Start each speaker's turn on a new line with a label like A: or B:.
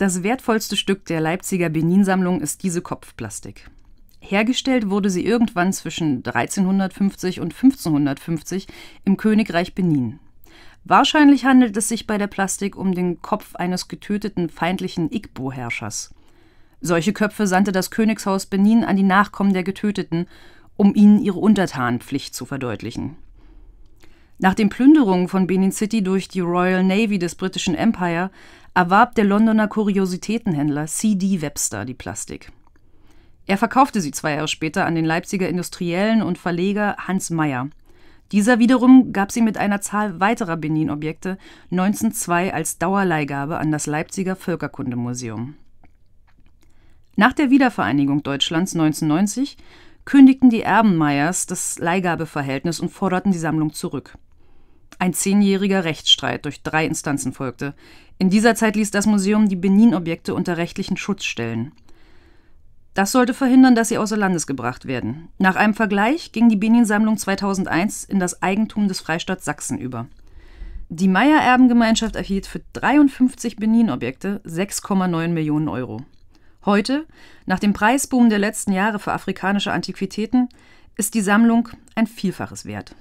A: Das wertvollste Stück der Leipziger Benin-Sammlung ist diese Kopfplastik. Hergestellt wurde sie irgendwann zwischen 1350 und 1550 im Königreich Benin. Wahrscheinlich handelt es sich bei der Plastik um den Kopf eines getöteten feindlichen Igbo-Herrschers. Solche Köpfe sandte das Königshaus Benin an die Nachkommen der Getöteten, um ihnen ihre Untertanenpflicht zu verdeutlichen. Nach den Plünderungen von Benin City durch die Royal Navy des britischen Empire erwarb der Londoner Kuriositätenhändler C.D. Webster die Plastik. Er verkaufte sie zwei Jahre später an den Leipziger Industriellen und Verleger Hans Meyer. Dieser wiederum gab sie mit einer Zahl weiterer Benin-Objekte 1902 als Dauerleihgabe an das Leipziger Völkerkundemuseum. Nach der Wiedervereinigung Deutschlands 1990 kündigten die Erben Meyers das Leihgabeverhältnis und forderten die Sammlung zurück. Ein zehnjähriger Rechtsstreit durch drei Instanzen folgte. In dieser Zeit ließ das Museum die Benin-Objekte unter rechtlichen Schutz stellen. Das sollte verhindern, dass sie außer Landes gebracht werden. Nach einem Vergleich ging die Benin-Sammlung 2001 in das Eigentum des Freistaats Sachsen über. Die Meyer-Erbengemeinschaft erhielt für 53 Benin-Objekte 6,9 Millionen Euro. Heute, nach dem Preisboom der letzten Jahre für afrikanische Antiquitäten, ist die Sammlung ein Vielfaches wert.